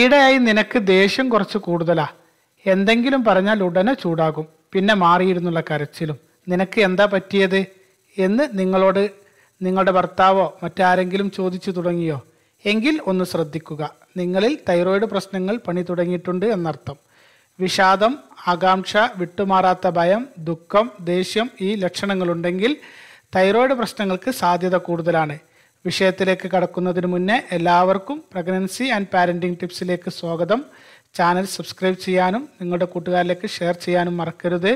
ഈടെയായി നിനക്ക് ദേഷ്യം കുറച്ച് കൂടുതലാ എന്തെങ്കിലും പറഞ്ഞാൽ ഉടനെ ചൂടാകും പിന്നെ മാറിയിരുന്നുള്ള കരച്ചിലും നിനക്ക് എന്താ പറ്റിയത് എന്ന് നിങ്ങളോട് നിങ്ങളുടെ ഭർത്താവോ മറ്റാരെങ്കിലും ചോദിച്ചു തുടങ്ങിയോ എങ്കിൽ ഒന്ന് ശ്രദ്ധിക്കുക നിങ്ങളിൽ തൈറോയിഡ് പ്രശ്നങ്ങൾ പണി തുടങ്ങിയിട്ടുണ്ട് എന്നർത്ഥം വിഷാദം ആകാംക്ഷ വിട്ടുമാറാത്ത ഭയം ദുഃഖം ദേഷ്യം ഈ ലക്ഷണങ്ങളുണ്ടെങ്കിൽ തൈറോയിഡ് പ്രശ്നങ്ങൾക്ക് സാധ്യത കൂടുതലാണ് വിഷയത്തിലേക്ക് കടക്കുന്നതിന് മുന്നേ എല്ലാവർക്കും പ്രഗ്നൻസി ആൻഡ് പാരൻറ്റിംഗ് ടിപ്സിലേക്ക് സ്വാഗതം ചാനൽ സബ്സ്ക്രൈബ് ചെയ്യാനും നിങ്ങളുടെ കൂട്ടുകാരിലേക്ക് ഷെയർ ചെയ്യാനും മറക്കരുത്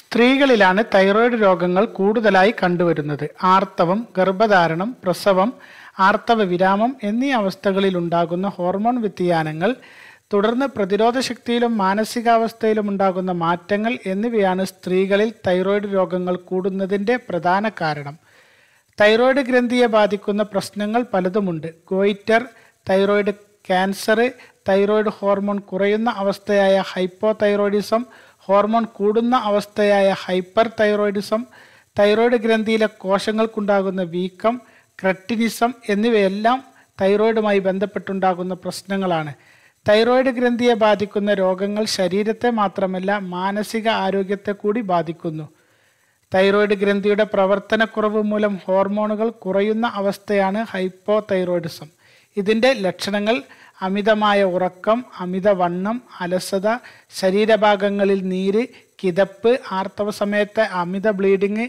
സ്ത്രീകളിലാണ് തൈറോയ്ഡ് രോഗങ്ങൾ കൂടുതലായി കണ്ടുവരുന്നത് ആർത്തവം ഗർഭധാരണം പ്രസവം ആർത്തവ വിരാമം എന്നീ അവസ്ഥകളിൽ ഉണ്ടാകുന്ന ഹോർമോൺ വ്യതിയാനങ്ങൾ തുടർന്ന് പ്രതിരോധ ശക്തിയിലും മാനസികാവസ്ഥയിലും ഉണ്ടാകുന്ന മാറ്റങ്ങൾ എന്നിവയാണ് സ്ത്രീകളിൽ തൈറോയ്ഡ് രോഗങ്ങൾ കൂടുന്നതിൻ്റെ പ്രധാന കാരണം തൈറോയ്ഡ് ഗ്രന്ഥിയെ ബാധിക്കുന്ന പ്രശ്നങ്ങൾ പലതുമുണ്ട് goitre thyroid cancer thyroid hormone കുറയുന്ന അവസ്ഥയായ ഹൈപ്പോ തൈറോയിഡിസം ഹോർമോൺ കൂടുന്ന അവസ്ഥയായ ഹൈപ്പർ തൈറോയിഡിസം തൈറോയ്ഡ് ഗ്രന്ഥിയിലെ കോശങ്ങൾക്കുണ്ടാകുന്ന വീക്കം ക്രട്ടിനിസം എന്നിവയെല്ലാം തൈറോയിഡുമായി ബന്ധപ്പെട്ടുണ്ടാകുന്ന പ്രശ്നങ്ങളാണ് തൈറോയ്ഡ് ഗ്രന്ഥിയെ ബാധിക്കുന്ന രോഗങ്ങൾ ശരീരത്തെ മാത്രമല്ല മാനസിക ആരോഗ്യത്തെ കൂടി ബാധിക്കുന്നു തൈറോയിഡ് ഗ്രന്ഥിയുടെ പ്രവർത്തനക്കുറവ് മൂലം ഹോർമോണുകൾ കുറയുന്ന അവസ്ഥയാണ് ഹൈപ്പോ തൈറോയിഡിസം ഇതിൻ്റെ ലക്ഷണങ്ങൾ അമിതമായ ഉറക്കം അമിതവണ്ണം അലസത ശരീരഭാഗങ്ങളിൽ നീര് കിതപ്പ് ആർത്തവ സമയത്തെ അമിത ബ്ലീഡിങ്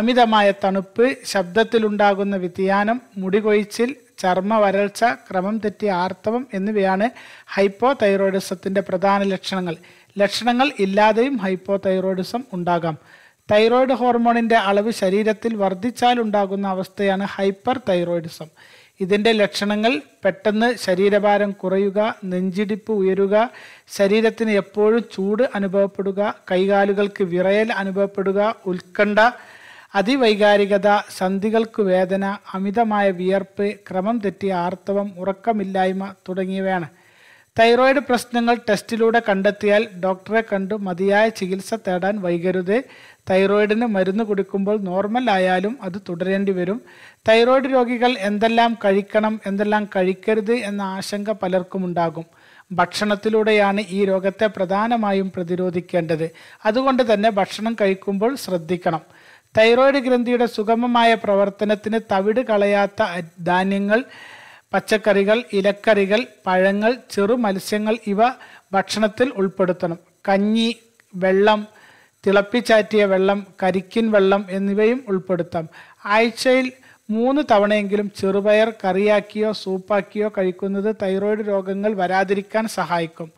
അമിതമായ തണുപ്പ് ശബ്ദത്തിലുണ്ടാകുന്ന വ്യതിയാനം മുടികൊഴിച്ചിൽ ചർമ്മ വരൾച്ച ക്രമം തെറ്റിയ ആർത്തവം എന്നിവയാണ് ഹൈപ്പോ തൈറോയിഡിസത്തിൻ്റെ പ്രധാന ലക്ഷണങ്ങൾ ലക്ഷണങ്ങൾ ഇല്ലാതെയും ഹൈപ്പോ തൈറോയിഡിസം ഉണ്ടാകാം തൈറോയ്ഡ് ഹോർമോണിൻ്റെ അളവ് ശരീരത്തിൽ വർദ്ധിച്ചാലുണ്ടാകുന്ന അവസ്ഥയാണ് ഹൈപ്പർ തൈറോയിഡിസം ഇതിൻ്റെ ലക്ഷണങ്ങൾ പെട്ടെന്ന് ശരീരഭാരം കുറയുക നെഞ്ചിടിപ്പ് ഉയരുക ശരീരത്തിന് എപ്പോഴും ചൂട് അനുഭവപ്പെടുക കൈകാലുകൾക്ക് വിറയൽ അനുഭവപ്പെടുക ഉത്കണ്ഠ അതിവൈകാരികത സന്ധികൾക്ക് വേദന അമിതമായ വിയർപ്പ് ക്രമം തെറ്റിയ ആർത്തവം ഉറക്കമില്ലായ്മ തുടങ്ങിയവയാണ് തൈറോയിഡ് പ്രശ്നങ്ങൾ ടെസ്റ്റിലൂടെ കണ്ടെത്തിയാൽ ഡോക്ടറെ കണ്ടു മതിയായ ചികിത്സ തേടാൻ വൈകരുത് തൈറോയിഡിന് മരുന്ന് കുടിക്കുമ്പോൾ നോർമൽ ആയാലും അത് തുടരേണ്ടി വരും തൈറോയിഡ് രോഗികൾ എന്തെല്ലാം കഴിക്കണം എന്തെല്ലാം കഴിക്കരുത് എന്ന ആശങ്ക പലർക്കും ഉണ്ടാകും ഭക്ഷണത്തിലൂടെയാണ് ഈ രോഗത്തെ പ്രധാനമായും പ്രതിരോധിക്കേണ്ടത് അതുകൊണ്ട് തന്നെ ഭക്ഷണം കഴിക്കുമ്പോൾ ശ്രദ്ധിക്കണം തൈറോയിഡ് ഗ്രന്ഥിയുടെ സുഗമമായ പ്രവർത്തനത്തിന് തവിട് കളയാത്ത ധാന്യങ്ങൾ പച്ചക്കറികൾ ഇലക്കറികൾ പഴങ്ങൾ ചെറു മത്സ്യങ്ങൾ ഇവ ഭക്ഷണത്തിൽ ഉൾപ്പെടുത്തണം കഞ്ഞി വെള്ളം തിളപ്പിച്ചാറ്റിയ വെള്ളം കരിക്കിൻ വെള്ളം എന്നിവയും ഉൾപ്പെടുത്താം ആഴ്ചയിൽ മൂന്ന് തവണയെങ്കിലും ചെറുപയർ കറിയാക്കിയോ സൂപ്പാക്കിയോ കഴിക്കുന്നത് തൈറോയ്ഡ് രോഗങ്ങൾ വരാതിരിക്കാൻ സഹായിക്കും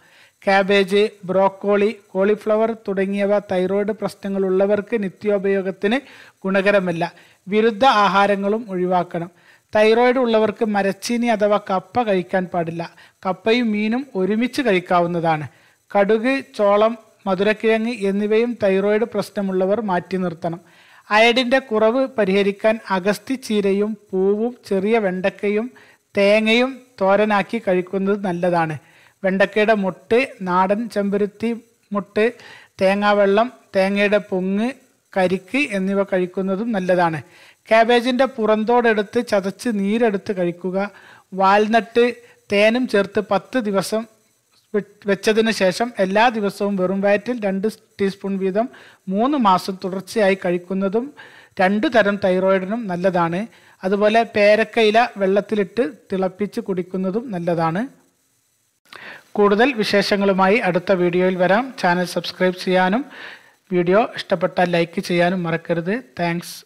കാബേജ് ബ്രോക്കോളി കോളിഫ്ലവർ തുടങ്ങിയവ തൈറോയ്ഡ് പ്രശ്നങ്ങളുള്ളവർക്ക് നിത്യോപയോഗത്തിന് ഗുണകരമല്ല വിരുദ്ധ ആഹാരങ്ങളും ഒഴിവാക്കണം തൈറോയിഡ് ഉള്ളവർക്ക് മരച്ചീനി അഥവാ കപ്പ കഴിക്കാൻ പാടില്ല കപ്പയും മീനും ഒരുമിച്ച് കഴിക്കാവുന്നതാണ് കടുക് ചോളം മധുരക്കിഴങ്ങ് എന്നിവയും തൈറോയിഡ് പ്രശ്നമുള്ളവർ മാറ്റി നിർത്തണം അയഡിൻ്റെ കുറവ് പരിഹരിക്കാൻ അഗസ്തി ചീരയും പൂവും ചെറിയ വെണ്ടക്കയും തേങ്ങയും തോരനാക്കി കഴിക്കുന്നത് നല്ലതാണ് വെണ്ടക്കയുടെ മുട്ട് നാടൻ ചെമ്പരുത്തി മുട്ട് തേങ്ങാവെള്ളം തേങ്ങയുടെ പൊങ്ങ് കരിക്ക് എന്നിവ കഴിക്കുന്നതും നല്ലതാണ് ക്യാബേജിൻ്റെ പുറന്തോടെടുത്ത് ചതച്ച് നീരെടുത്ത് കഴിക്കുക വാൽനട്ട് തേനും ചേർത്ത് പത്ത് ദിവസം വെച്ചതിന് ശേഷം എല്ലാ ദിവസവും വെറും വയറ്റിൽ രണ്ട് ടീസ്പൂൺ വീതം മൂന്ന് മാസം തുടർച്ചയായി കഴിക്കുന്നതും രണ്ടു തരം തൈറോയിഡിനും നല്ലതാണ് അതുപോലെ പേരക്കയില വെള്ളത്തിലിട്ട് തിളപ്പിച്ച് കുടിക്കുന്നതും നല്ലതാണ് കൂടുതൽ വിശേഷങ്ങളുമായി അടുത്ത വീഡിയോയിൽ വരാം ചാനൽ സബ്സ്ക്രൈബ് ചെയ്യാനും വീഡിയോ ഇഷ്ടപ്പെട്ടാൽ ലൈക്ക് ചെയ്യാനും മറക്കരുത് താങ്ക്സ്